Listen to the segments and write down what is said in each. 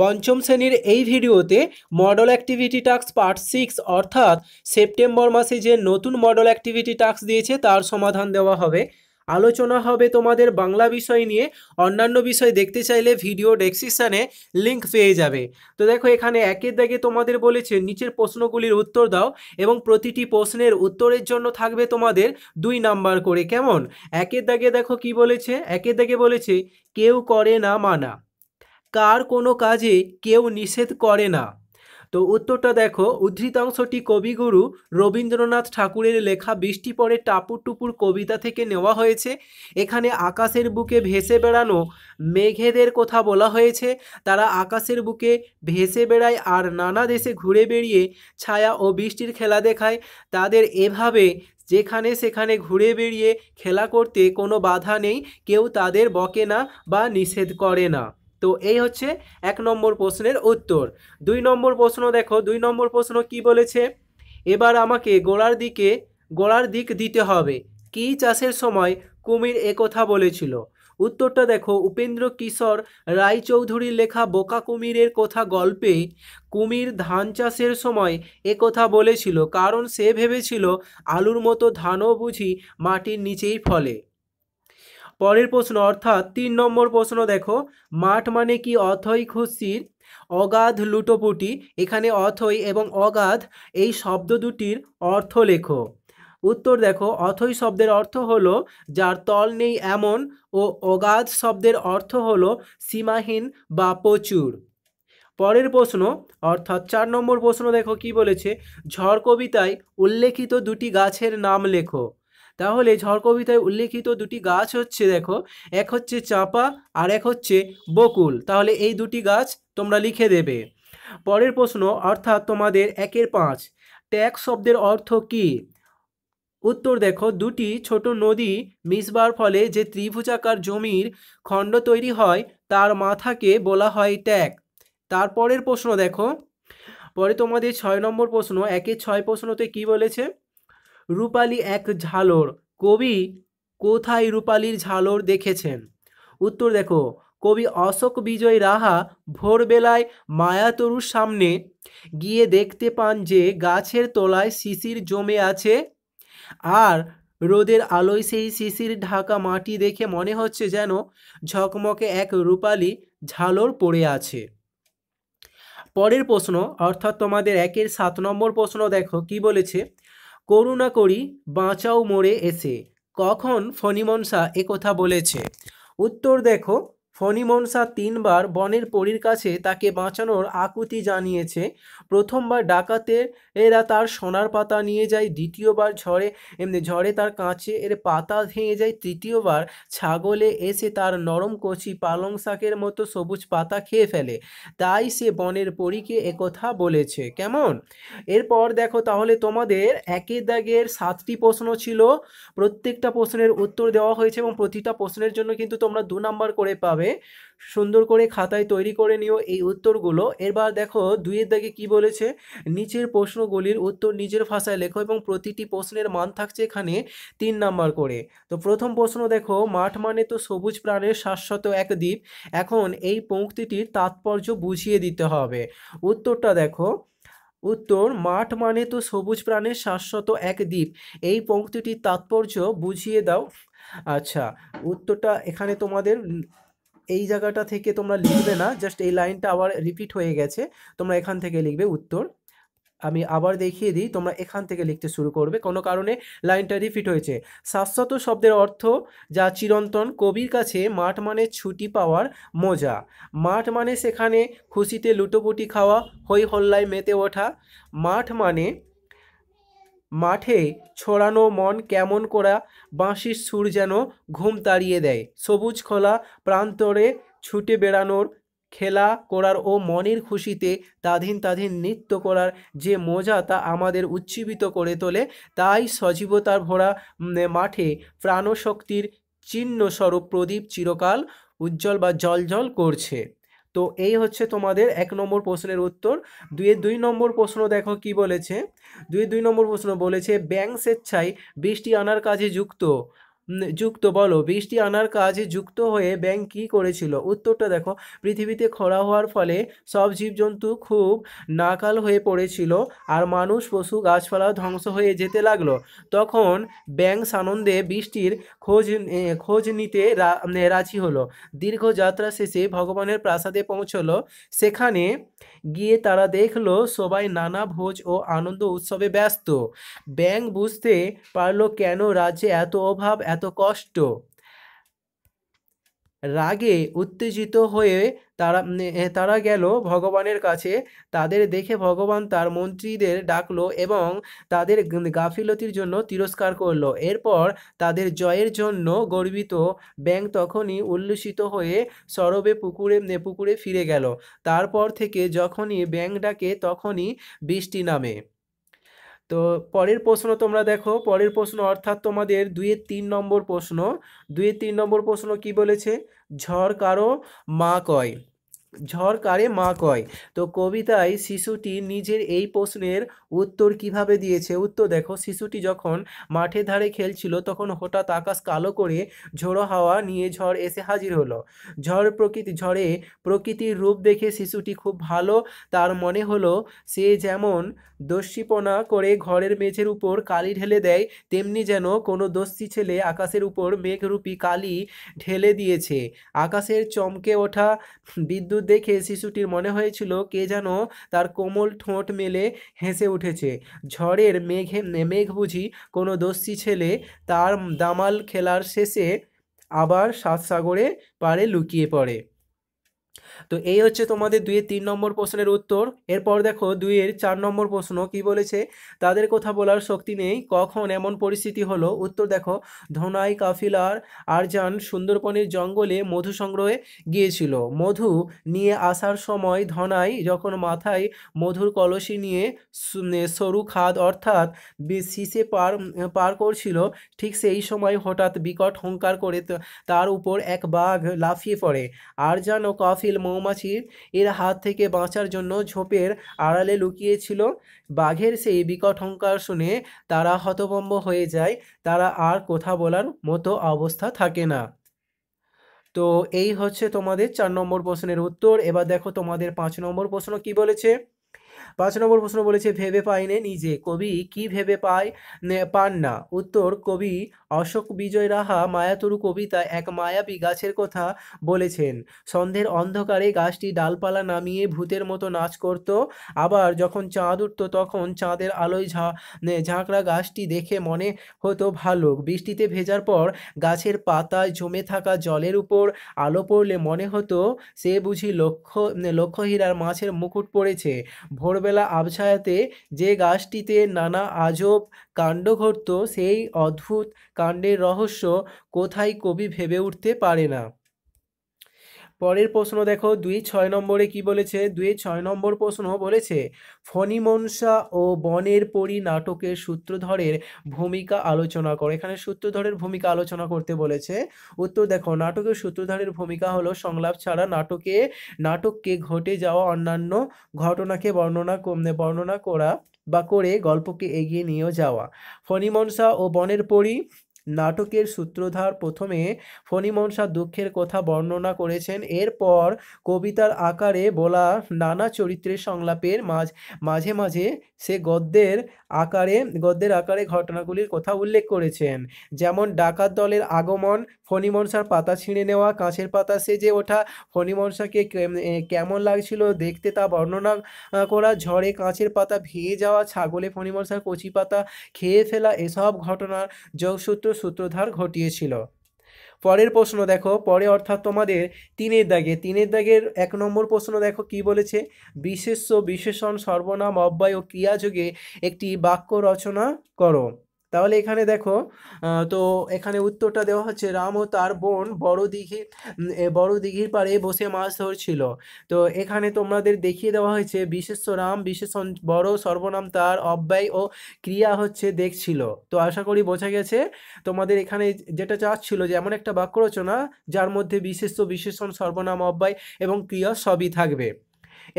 পঞ্চম শ্রেণীর এই ভিডিওতে model activity task part six অর্থাৎ সেপ্টেম্বর মাসে যে নতুন মডেল অ্যাক্টিভিটি টাস্ক দিয়েছে তার সমাধান দেওয়া হবে আলোচনা হবে তোমাদের বাংলা বিষয় নিয়ে অন্যান্য বিষয় দেখতে চাইলে ভিডিও ডেসক্রিপশানে লিঙ্ক পেয়ে যাবে তো দেখো এখানে একের দাগে তোমাদের বলেছে নিচের প্রশ্নগুলির উত্তর দাও এবং প্রতিটি প্রশ্নের উত্তরের জন্য থাকবে তোমাদের দুই নাম্বার করে কেমন একের দাগে দেখো কি বলেছে একের দাগে বলেছে কেউ করে না মানা কার কোনো কাজে কেউ নিষেধ করে না তো উত্তরটা দেখো উদ্ধৃতাংশটি কবিগুরু রবীন্দ্রনাথ ঠাকুরের লেখা বৃষ্টি পড়ে টাপুর টুপুর কবিতা থেকে নেওয়া হয়েছে এখানে আকাশের বুকে ভেসে বেড়ানো মেঘেদের কথা বলা হয়েছে তারা আকাশের বুকে ভেসে বেড়ায় আর নানা দেশে ঘুরে বেড়িয়ে ছায়া ও বৃষ্টির খেলা দেখায় তাদের এভাবে যেখানে সেখানে ঘুরে বেড়িয়ে খেলা করতে কোনো বাধা নেই কেউ তাদের বকে না বা নিষেধ করে না তো এই হচ্ছে এক নম্বর প্রশ্নের উত্তর দুই নম্বর প্রশ্ন দেখো দুই নম্বর প্রশ্ন কি বলেছে এবার আমাকে গোড়ার দিকে গোড়ার দিক দিতে হবে কি চাষের সময় কুমির একথা বলেছিল উত্তরটা দেখো উপেন্দ্র কিশোর রায়চৌধুরীর লেখা বোকা কুমিরের কথা গল্পে কুমির ধান চাষের সময় একথা বলেছিল কারণ সে ভেবেছিল আলুর মতো ধানও বুঝি মাটির নিচেই ফলে পরের প্রশ্ন অর্থাৎ তিন নম্বর প্রশ্ন দেখো মাঠ মানে কি অথই খুশির অগাধ লুটোপুটি এখানে অথই এবং অগাধ এই শব্দ দুটির অর্থ লেখো উত্তর দেখো অথই শব্দের অর্থ হলো যার তল নেই এমন ও অগাধ শব্দের অর্থ হলো সীমাহীন বা প্রচুর পরের প্রশ্ন অর্থাৎ চার নম্বর প্রশ্ন দেখো কি বলেছে ঝড় কবিতায় উল্লেখিত দুটি গাছের নাম লেখো তাহলে ঝড় কবিতায় উল্লেখিত দুটি গাছ হচ্ছে দেখো এক হচ্ছে চাপা আর এক হচ্ছে বকুল তাহলে এই দুটি গাছ তোমরা লিখে দেবে পরের প্রশ্ন অর্থাৎ তোমাদের একের পাঁচ ট্যাগ শব্দের অর্থ কী উত্তর দেখো দুটি ছোট নদী মিসবার ফলে যে ত্রিভুজাকার জমির খণ্ড তৈরি হয় তার মাথাকে বলা হয় ট্যাগ তারপরের প্রশ্ন দেখো পরে তোমাদের ছয় নম্বর প্রশ্ন একের ছয় প্রশ্নতে কি বলেছে রূপালী এক ঝালর কবি কোথায় রূপালীর ঝালর দেখেছেন উত্তর দেখো কবি অশোক বিজয় রাহা ভোরবেলায় মায়াতরুর সামনে গিয়ে দেখতে পান যে গাছের তলায় শিশির জমে আছে আর রোদের আলোয় সেই শিশির ঢাকা মাটি দেখে মনে হচ্ছে যেন ঝকমকে এক রূপালী ঝালর পড়ে আছে পরের প্রশ্ন অর্থাৎ তোমাদের একের সাত নম্বর প্রশ্ন দেখো কি বলেছে করুণা করি বাঁচাও মোরে এসে কখন ফণিমনসা একথা বলেছে উত্তর দেখো ফণিমনসা তিনবার বনের পরীর কাছে তাকে বাঁচানোর আকুতি জানিয়েছে প্রথমবার ডাকাতে এরা তার সোনার পাতা নিয়ে যায় দ্বিতীয়বার ঝড়ে এমনি ঝড়ে তার কাঁচে এর পাতা ভেঙে যায় তৃতীয়বার ছাগলে এসে তার নরম কচি পালং শাকের মতো সবুজ পাতা খেয়ে ফেলে তাই সে বনের পরীকে একথা বলেছে কেমন এরপর দেখো তাহলে তোমাদের একে দাগের সাতটি প্রশ্ন ছিল প্রত্যেকটা প্রশ্নের উত্তর দেওয়া হয়েছে এবং প্রতিটা প্রশ্নের জন্য কিন্তু তোমরা দু নাম্বার করে পাবে করে সুন্দর করে খাতায় তৈরি করে নিও এই উত্তরগুলো এবার দেখো দুইয়ের দাগে কি বলেছে নিচের প্রশ্নগুলির উত্তর নিজের ভাষায় লেখো এবং প্রতিটি প্রশ্নের মান থাকছে এখানে তিন নাম্বার করে তো প্রথম প্রশ্ন দেখো মাঠ মানে তো সবুজ প্রাণের শাশ্বত এক দ্বীপ এখন এই পঙ্ক্তিটির তাৎপর্য বুঝিয়ে দিতে হবে উত্তরটা দেখো উত্তর মাঠ মানে তো সবুজ প্রাণের শাশ্বত এক দ্বীপ এই পঙ্ক্তিটির তাৎপর্য বুঝিয়ে দাও আচ্ছা উত্তরটা এখানে তোমাদের এই জায়গাটা থেকে তোমরা লিখবে না জাস্ট এই লাইনটা আবার রিপিট হয়ে গেছে তোমরা এখান থেকে লিখবে উত্তর আমি আবার দেখিয়ে দিই তোমরা এখান থেকে লিখতে শুরু করবে কোনো কারণে লাইনটা রিপিট হয়েছে শাশ্বত শব্দের অর্থ যা চিরন্তন কবির কাছে মাঠ মানে ছুটি পাওয়ার মজা মাঠ মানে সেখানে খুশিতে লুটোপুটি খাওয়া হৈ হল্লায় মেতে ওঠা মাঠ মানে মাঠে ছড়ানো মন কেমন করা বাঁশির সুর যেন ঘুম তাড়িয়ে দেয় সবুজ খোলা প্রান্তরে ছুটে বেড়ানোর খেলা করার ও মনের খুশিতে তাধীন তাধীন নৃত্য করার যে মজা তা আমাদের উজ্জীবিত করে তোলে তাই সজীবতার ভরা মাঠে প্রাণশক্তির চিহ্নস্বরূপ প্রদীপ চিরকাল উজ্জ্বল বা জল করছে তো এই হচ্ছে তোমাদের এক নম্বর প্রশ্নের উত্তর দুয়ে দুই নম্বর প্রশ্ন দেখো কি বলেছে দুয়ে দুই নম্বর প্রশ্ন বলেছে ব্যাংক স্বেচ্ছায় বৃষ্টি আনার কাজে যুক্ত যুক্ত বলো বৃষ্টি আনার কাজে যুক্ত হয়ে ব্যাঙ কী করেছিল উত্তরটা দেখো পৃথিবীতে খরা হওয়ার ফলে সব জীবজন্তু খুব নাকাল হয়ে পড়েছিল আর মানুষ পশু গাছপালা ধ্বংস হয়ে যেতে লাগলো তখন ব্যাঙ্ক সানন্দে বৃষ্টির খোঁজ খোঁজ নিতে রাজি হলো দীর্ঘ যাত্রা শেষে ভগবানের প্রাসাদে পৌঁছলো সেখানে গিয়ে তারা দেখলো সবাই নানা ভোজ ও আনন্দ উৎসবে ব্যস্ত ব্যাঙ বুঝতে পারলো কেন রাজ্যে এত অভাব এত এত কষ্ট রাগে উত্তেজিত হয়ে তারা তারা গেল ভগবানের কাছে তাদের দেখে ভগবান তার মন্ত্রীদের ডাকলো এবং তাদের গাফিলতির জন্য তিরস্কার করলো এরপর তাদের জয়ের জন্য গর্বিত ব্যাং তখনই উল্লসিত হয়ে সরবে পুকুরে পুকুরে ফিরে গেল তারপর থেকে যখনই ব্যাং ডাকে তখনই বৃষ্টি নামে তো পরের প্রশ্ন তোমরা দেখো পরের প্রশ্ন অর্থাৎ তোমাদের দুইয়ের তিন নম্বর প্রশ্ন দুইয়ের তিন নম্বর প্রশ্ন কি বলেছে ঝড় কারো মা কয় ঝড় কারে মা কয় তো কবিতায় শিশুটি নিজের এই প্রশ্নের উত্তর কিভাবে দিয়েছে উত্তর দেখো শিশুটি যখন মাঠে ধারে খেলছিল তখন হঠাৎ আকাশ কালো করে ঝোড়ো হাওয়া নিয়ে ঝড় এসে হাজির হলো ঝড় প্রকৃতি ঝড়ে প্রকৃতির রূপ দেখে শিশুটি খুব ভালো তার মনে হলো সে যেমন দস্যিপনা করে ঘরের মেঝের উপর কালি ঢেলে দেয় তেমনি যেন কোনো দস্যি ছেলে আকাশের উপর মেঘরূপী কালি ঢেলে দিয়েছে আকাশের চমকে ওঠা বিদ্যুৎ বিদ্যুৎ দেখে শিশুটির মনে হয়েছিল কে যেন তার কোমল ঠোঁট মেলে হেসে উঠেছে ঝড়ের মেঘে মেঘ বুঝি কোনো দস্যি ছেলে তার দামাল খেলার শেষে আবার সাত সাগরে লুকিয়ে পড়ে তো এই হচ্ছে তোমাদের দুইয়ের তিন নম্বর প্রশ্নের উত্তর এরপর দেখো দুইয়ের চার নম্বর প্রশ্ন কি বলেছে তাদের কথা বলার শক্তি নেই কখন এমন পরিস্থিতি হলো উত্তর দেখো ধনাই কাফিলার আরজান সুন্দরবনের জঙ্গলে মধু সংগ্রহে গিয়েছিল মধু নিয়ে আসার সময় ধনাই যখন মাথায় মধুর কলসি নিয়ে সরু খাদ অর্থাৎ শীষে পার পার করছিল ঠিক সেই সময় হঠাৎ বিকট হংকার করে তার উপর এক বাঘ লাফিয়ে পড়ে আরজান ও কাফিল মৌমাছির এর হাত থেকে বাঁচার জন্য ঝোপের আড়ালে লুকিয়েছিল বাঘের সেই বিকট হংকার শুনে তারা হতভম্ব হয়ে যায় তারা আর কথা বলার মতো অবস্থা থাকে না তো এই হচ্ছে তোমাদের চার নম্বর প্রশ্নের উত্তর এবার দেখো তোমাদের পাঁচ নম্বর প্রশ্ন কি বলেছে পাঁচ নম্বর প্রশ্ন বলেছে ভেবে পাইনে নিজে কবি কি ভেবে পায় পান না উত্তর কবি অশোক বিজয় রাহা মায়াতরু কবিতা এক মায়াবী গাছের কথা বলেছেন সন্ধ্যের অন্ধকারে গাছটি ডালপালা নামিয়ে ভূতের মতো নাচ করত আবার যখন চাঁদ উঠত তখন চাঁদের আলোয় ঝা ঝাঁকড়া গাছটি দেখে মনে হতো ভালো বৃষ্টিতে ভেজার পর গাছের পাতায় জমে থাকা জলের উপর আলো পড়লে মনে হতো সে বুঝি লক্ষ্য লক্ষ্যহীরার মাছের মুকুট পড়েছে ভো ভোরবেলা আবছায়াতে যে গাছটিতে নানা আজব কাণ্ড ঘটত সেই অদ্ভুত কাণ্ডের রহস্য কোথায় কবি ভেবে উঠতে পারে না পরের প্রশ্ন দেখো দুই ছয় নম্বরে কি বলেছে দুই ছয় নম্বর প্রশ্ন বলেছে ফণিমনসা ও বনের পরি নাটকের সূত্রধরের ভূমিকা আলোচনা করো এখানে সূত্রধরের ভূমিকা আলোচনা করতে বলেছে উত্তর দেখো নাটকের সূত্রধরের ভূমিকা হলো সংলাপ ছাড়া নাটকে নাটককে ঘটে যাওয়া অন্যান্য ঘটনাকে বর্ণনা মানে বর্ণনা করা বা করে গল্পকে এগিয়ে নিয়েও যাওয়া ফণিমনসা ও বনের পরি নাটকের সূত্রধার প্রথমে ফণিমনসা দুঃখের কথা বর্ণনা করেছেন এরপর কবিতার আকারে বলা নানা চরিত্রের সংলাপের মাঝ মাঝে মাঝে সে গদ্যের আকারে গদ্যের আকারে ঘটনাগুলির কথা উল্লেখ করেছেন যেমন ডাকাত দলের আগমন ফণিমনসার পাতা ছিঁড়ে নেওয়া কাঁচের পাতা সেজে ওঠা ফণিমনসাকে কেমন লাগছিল দেখতে তা বর্ণনা করা ঝড়ে কাঁচের পাতা ভেঙে যাওয়া ছাগলে ফণিমনসার কচি পাতা খেয়ে ফেলা এসব ঘটনার যোগসূত্র সূত্রধার ঘটিয়েছিল পরের প্রশ্ন দেখো পরে অর্থাৎ তোমাদের তিনের দাগে তিনের দাগের এক নম্বর প্রশ্ন দেখো কি বলেছে বিশেষ্য বিশেষণ সর্বনাম অব্যয় ও ক্রিয়াযোগে একটি বাক্য রচনা করো তাহলে এখানে দেখো তো এখানে উত্তরটা দেওয়া হচ্ছে রাম ও তার বোন বড় দিঘি বড় দিঘির পাড়ে বসে মাছ ধরছিল তো এখানে তোমাদের দেখিয়ে দেওয়া হয়েছে বিশেষ রাম বিশেষণ বড় সর্বনাম তার অব্যয় ও ক্রিয়া হচ্ছে দেখছিল তো আশা করি বোঝা গেছে তোমাদের এখানে যেটা চাচ্ছিল যে এমন একটা বাক্য রচনা যার মধ্যে বিশেষ বিশেষণ সর্বনাম অব্যয় এবং ক্রিয়া সবই থাকবে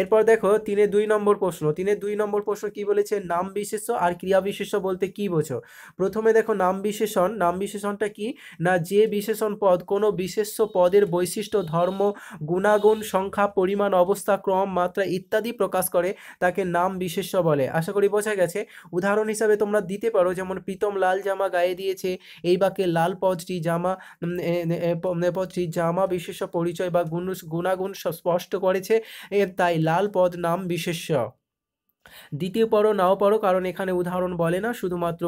এরপর দেখো তিনে দুই নম্বর প্রশ্ন তিনে দুই নম্বর প্রশ্ন কি বলেছে নাম বিশেষ্য আর ক্রিয়া বিশেষ্য বলতে কি বোঝো প্রথমে দেখো নাম বিশেষণ নাম বিশেষণটা কি না যে বিশেষণ পদ কোনো বিশেষ্য পদের বৈশিষ্ট্য ধর্ম গুণাগুণ সংখ্যা পরিমাণ অবস্থা ক্রম মাত্রা ইত্যাদি প্রকাশ করে তাকে নাম বিশেষ্য বলে আশা করি বোঝা গেছে উদাহরণ হিসাবে তোমরা দিতে পারো যেমন প্রীতম লাল জামা গায়ে দিয়েছে এই বাক্যে লাল পদটি জামা পদটি জামা বিশেষ পরিচয় বা গুণ গুণাগুণ স্পষ্ট করেছে তাই লাল পদ নাম বিশেষ্য দ্বিতীয় পড়ো নাও পড়ো কারণ এখানে উদাহরণ বলে না শুধুমাত্র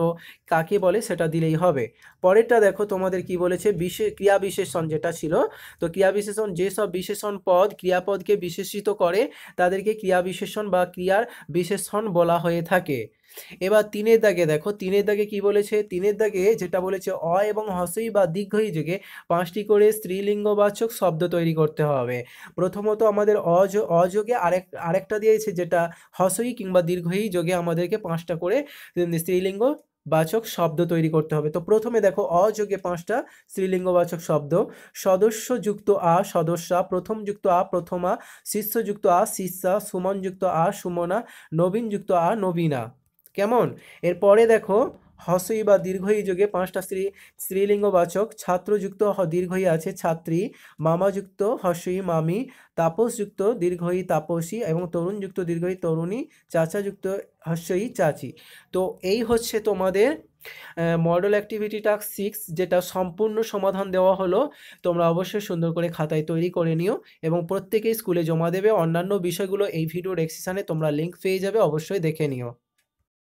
কাকে বলে সেটা দিলেই হবে পরেরটা দেখো তোমাদের কি বলেছে বিশেষ ক্রিয়া বিশেষণ যেটা ছিল তো ক্রিয়া বিশেষণ যেসব বিশেষণ পদ ক্রিয়াপদকে বিশেষিত করে তাদেরকে ক্রিয়া বিশেষণ বা ক্রিয়ার বিশেষণ বলা হয়ে থাকে এবার তিনের দাগে দেখো তিনের দাগে কি বলেছে তিনের দাগে যেটা বলেছে অ এবং হসই বা দীর্ঘই যুগে পাঁচটি করে স্ত্রীলিঙ্গবাচক শব্দ তৈরি করতে হবে প্রথমত আমাদের অজ অযোগে আরেক আরেকটা দিয়েছে যেটা হসই কিংবা দীর্ঘই যোগে আমাদেরকে পাঁচটা করে স্ত্রীলিঙ্গ বাচক শব্দ তৈরি করতে হবে তো প্রথমে দেখো অযোগে পাঁচটা স্ত্রীলিঙ্গবাচক শব্দ সদস্য যুক্ত আ সদস্যা প্রথম যুক্ত আ প্রথমা শিষ্যযুক্ত আ শিষ্যা সুমনযুক্ত আ সুমনা নবীনযুক্ত আ নবীনা কেমন এরপরে দেখো হসই বা দীর্ঘই যুগে পাঁচটা স্ত্রী স্ত্রীলিঙ্গবাচক ছাত্রযুক্ত দীর্ঘই আছে ছাত্রী মামাযুক্ত হসই মামি তাপসযুক্ত দীর্ঘই তাপসী এবং তরুণযুক্ত দীর্ঘই তরুণী চাচাযুক্ত হস্যই চাচি তো এই হচ্ছে তোমাদের মডেল অ্যাক্টিভিটি টাস্ক সিক্স যেটা সম্পূর্ণ সমাধান দেওয়া হলো তোমরা অবশ্যই সুন্দর করে খাতায় তৈরি করে নিও এবং প্রত্যেকেই স্কুলে জমা দেবে অন্যান্য বিষয়গুলো এই ভিডিওর এক্সিশানে তোমরা লিঙ্ক পেয়ে যাবে অবশ্যই দেখে নিও